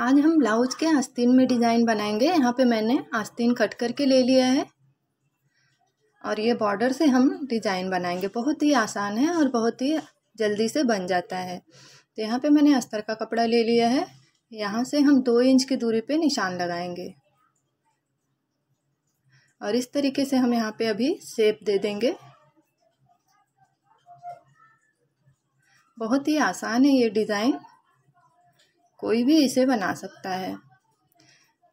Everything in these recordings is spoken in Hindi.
आज हम ब्लाउज के आस्तीन में डिज़ाइन बनाएंगे यहाँ पे मैंने आस्तीन कट करके ले लिया है और ये बॉर्डर से हम डिज़ाइन बनाएंगे बहुत ही आसान है और बहुत ही जल्दी से बन जाता है तो यहाँ पे मैंने अस्तर का कपड़ा ले लिया है यहाँ से हम दो इंच की दूरी पे निशान लगाएंगे और इस तरीके से हम यहाँ पे अभी सेप दे देंगे बहुत ही आसान है ये डिज़ाइन कोई भी इसे बना सकता है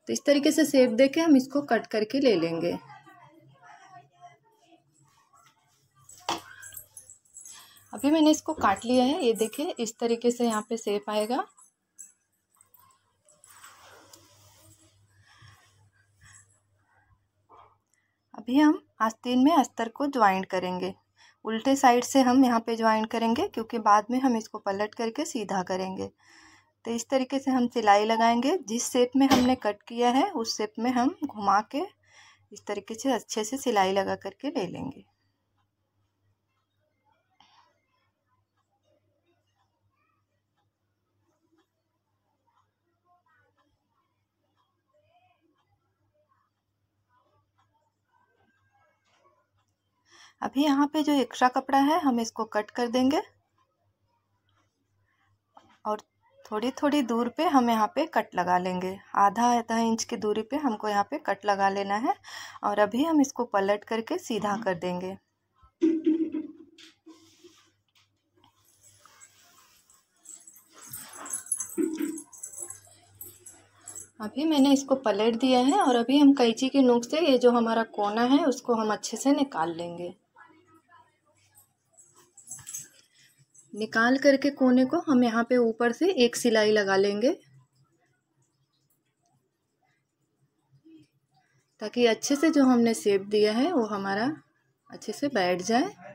तो इस तरीके से सेप दे के हम इसको कट करके ले लेंगे अभी मैंने इसको काट लिया है ये देखिए इस तरीके से यहाँ पे सेप आएगा अभी हम आस्तीन में अस्तर को ज्वाइन करेंगे उल्टे साइड से हम यहाँ पे ज्वाइन करेंगे क्योंकि बाद में हम इसको पलट करके सीधा करेंगे तो इस तरीके से हम सिलाई लगाएंगे जिस शेप में हमने कट किया है उस शेप में हम घुमा के इस तरीके से अच्छे से सिलाई लगा करके ले लेंगे अभी यहाँ पे जो एक्स्ट्रा कपड़ा है हम इसको कट कर देंगे और थोड़ी थोड़ी दूर पे हम यहाँ पे कट लगा लेंगे आधा आधा इंच की दूरी पे हमको यहाँ पे कट लगा लेना है और अभी हम इसको पलट करके सीधा हम्म। कर देंगे अभी मैंने इसको पलट दिया है और अभी हम कैंची के नोक से ये जो हमारा कोना है उसको हम अच्छे से निकाल लेंगे निकाल करके कोने को हम यहाँ पे ऊपर से एक सिलाई लगा लेंगे ताकि अच्छे से जो हमने सेप दिया है वो हमारा अच्छे से बैठ जाए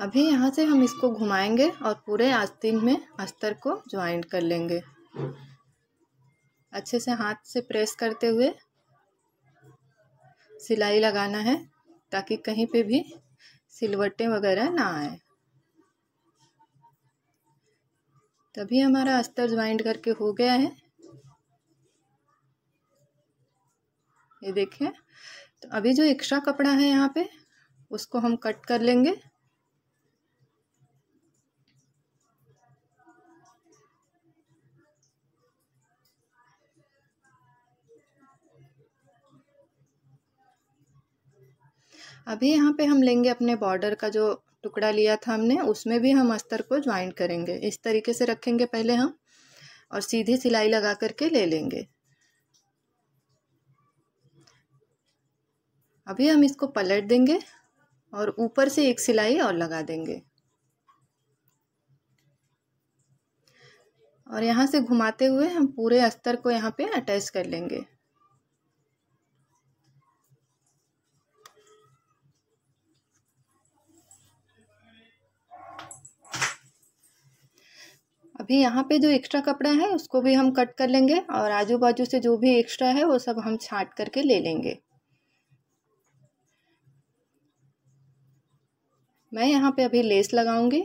अभी यहाँ से हम इसको घुमाएंगे और पूरे आस्तीन में अस्तर को ज्वाइंट कर लेंगे अच्छे से हाथ से प्रेस करते हुए सिलाई लगाना है ताकि कहीं पे भी सिलवटे वगैरह ना आए तभी हमारा अस्तर ज्वाइंट करके हो गया है ये देखिए तो अभी जो एक्स्ट्रा कपड़ा है यहाँ पे उसको हम कट कर लेंगे अभी यहाँ पे हम लेंगे अपने बॉर्डर का जो टुकड़ा लिया था हमने उसमें भी हम अस्तर को ज्वाइंट करेंगे इस तरीके से रखेंगे पहले हम और सीधी सिलाई लगा करके ले लेंगे अभी हम इसको पलट देंगे और ऊपर से एक सिलाई और लगा देंगे और यहाँ से घुमाते हुए हम पूरे अस्तर को यहाँ पे अटैच कर लेंगे अभी यहाँ पे जो एक्स्ट्रा कपड़ा है उसको भी हम कट कर लेंगे और आजू बाजू से जो भी एक्स्ट्रा है वो सब हम छाँट करके ले लेंगे मैं यहाँ पे अभी लेस लगाऊंगी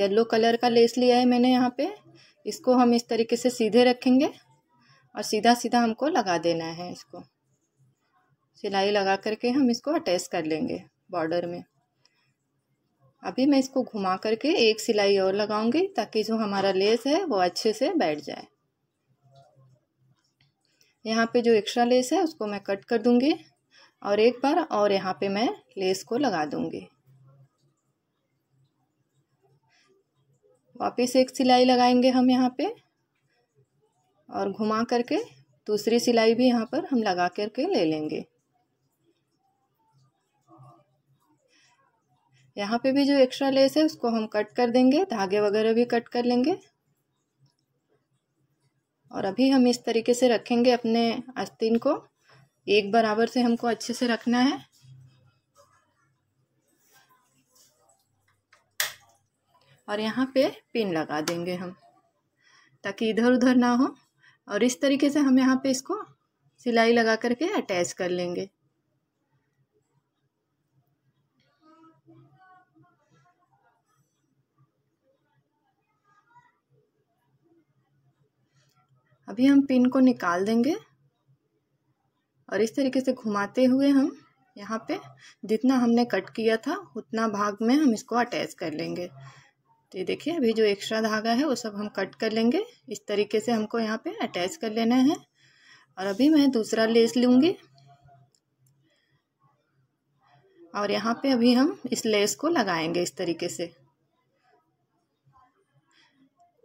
येलो कलर का लेस लिया है मैंने यहाँ पे इसको हम इस तरीके से सीधे रखेंगे और सीधा सीधा हमको लगा देना है इसको सिलाई लगा करके हम इसको अटैच कर लेंगे बॉर्डर में अभी मैं इसको घुमा करके एक सिलाई और लगाऊंगी ताकि जो हमारा लेस है वो अच्छे से बैठ जाए यहाँ पे जो एक्स्ट्रा लेस है उसको मैं कट कर दूँगी और एक बार और यहाँ पे मैं लेस को लगा दूंगी वापस एक सिलाई लगाएंगे हम यहाँ पे और घुमा करके दूसरी सिलाई भी यहाँ पर हम लगा करके ले लेंगे यहाँ पे भी जो एक्स्ट्रा लेस है उसको हम कट कर देंगे धागे वगैरह भी कट कर लेंगे और अभी हम इस तरीके से रखेंगे अपने आस्तीन को एक बराबर से हमको अच्छे से रखना है और यहाँ पे पिन लगा देंगे हम ताकि इधर उधर ना हो और इस तरीके से हम यहाँ पे इसको सिलाई लगा करके अटैच कर लेंगे अभी हम पिन को निकाल देंगे और इस तरीके से घुमाते हुए हम यहाँ पे जितना हमने कट किया था उतना भाग में हम इसको अटैच कर लेंगे तो ये देखिए अभी जो एक्स्ट्रा धागा है वो सब हम कट कर लेंगे इस तरीके से हमको यहाँ पे अटैच कर लेना है और अभी मैं दूसरा लेस लूँगी और यहाँ पे अभी हम इस लेस को लगाएंगे इस तरीके से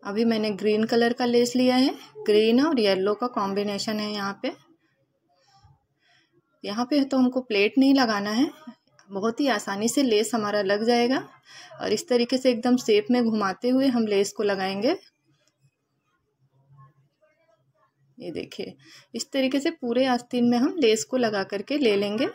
अभी मैंने ग्रीन कलर का लेस लिया है ग्रीन और येलो का कॉम्बिनेशन है यहाँ पे यहाँ पे तो हमको प्लेट नहीं लगाना है बहुत ही आसानी से लेस हमारा लग जाएगा और इस तरीके से एकदम सेप में घुमाते हुए हम लेस को लगाएंगे ये देखिए इस तरीके से पूरे आस्तीन में हम लेस को लगा करके ले लेंगे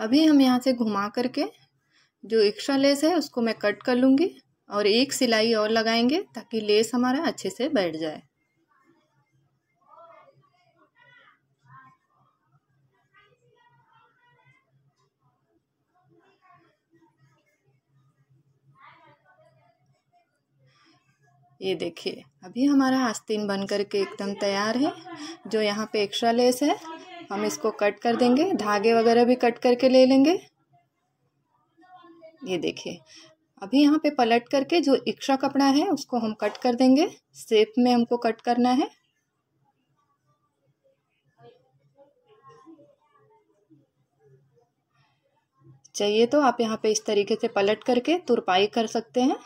अभी हम यहाँ से घुमा करके जो एक्स्ट्रा लेस है उसको मैं कट कर लूँगी और एक सिलाई और लगाएंगे ताकि लेस हमारा अच्छे से बैठ जाए ये देखिए अभी हमारा आस्तीन बन करके एकदम तैयार है जो यहाँ पे एक्स्ट्रा लेस है हम इसको कट कर देंगे धागे वगैरह भी कट करके ले लेंगे ये देखिए अभी यहाँ पे पलट करके जो इक्शा कपड़ा है उसको हम कट कर देंगे सेप में हमको कट करना है चाहिए तो आप यहाँ पे इस तरीके से पलट करके तुरपाई कर सकते हैं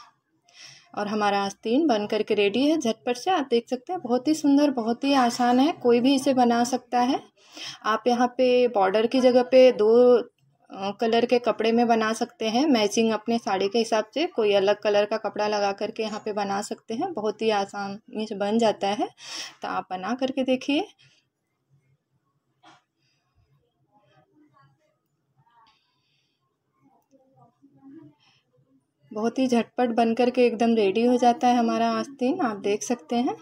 और हमारा आस्तीन बन करके रेडी है झटपट से आप देख सकते हैं बहुत ही सुंदर बहुत ही आसान है कोई भी इसे बना सकता है आप यहाँ पे बॉर्डर की जगह पे दो कलर के कपड़े में बना सकते हैं मैचिंग अपने साड़ी के हिसाब से कोई अलग कलर का कपड़ा लगा करके यहाँ पे बना सकते हैं बहुत ही आसानी से बन जाता है तो आप बना करके देखिए बहुत ही झटपट बन कर के एकदम रेडी हो जाता है हमारा आस्तीन आप देख सकते हैं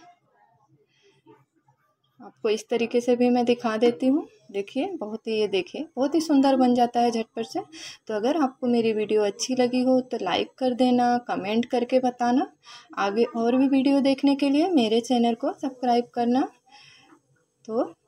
आपको इस तरीके से भी मैं दिखा देती हूँ देखिए बहुत ही ये देखिए बहुत ही सुंदर बन जाता है झटपट से तो अगर आपको मेरी वीडियो अच्छी लगी हो तो लाइक कर देना कमेंट करके बताना आगे और भी वीडियो देखने के लिए मेरे चैनल को सब्सक्राइब करना तो